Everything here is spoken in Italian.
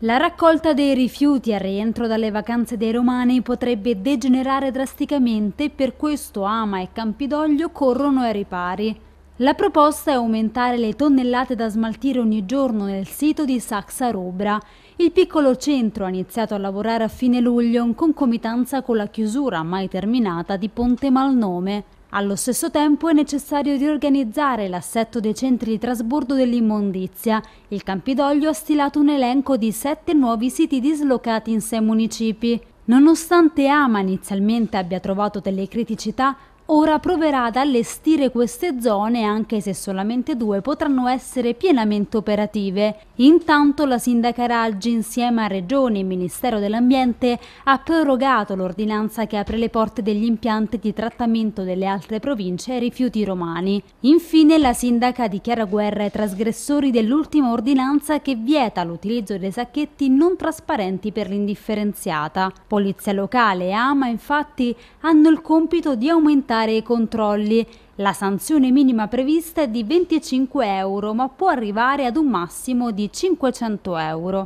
La raccolta dei rifiuti al rientro dalle vacanze dei romani potrebbe degenerare drasticamente, per questo Ama e Campidoglio corrono ai ripari. La proposta è aumentare le tonnellate da smaltire ogni giorno nel sito di Saxa Rubra. Il piccolo centro ha iniziato a lavorare a fine luglio in concomitanza con la chiusura mai terminata di Ponte Malnome. Allo stesso tempo è necessario riorganizzare l'assetto dei centri di trasbordo dell'immondizia. Il Campidoglio ha stilato un elenco di sette nuovi siti dislocati in sei municipi. Nonostante Ama inizialmente abbia trovato delle criticità, Ora proverà ad allestire queste zone, anche se solamente due potranno essere pienamente operative. Intanto la sindaca Raggi, insieme a Regione e Ministero dell'Ambiente, ha prorogato l'ordinanza che apre le porte degli impianti di trattamento delle altre province ai rifiuti romani. Infine la sindaca dichiara guerra ai trasgressori dell'ultima ordinanza che vieta l'utilizzo dei sacchetti non trasparenti per l'indifferenziata. Polizia locale e AMA infatti hanno il compito di aumentare aumentare i controlli. La sanzione minima prevista è di 25 euro, ma può arrivare ad un massimo di 500 euro.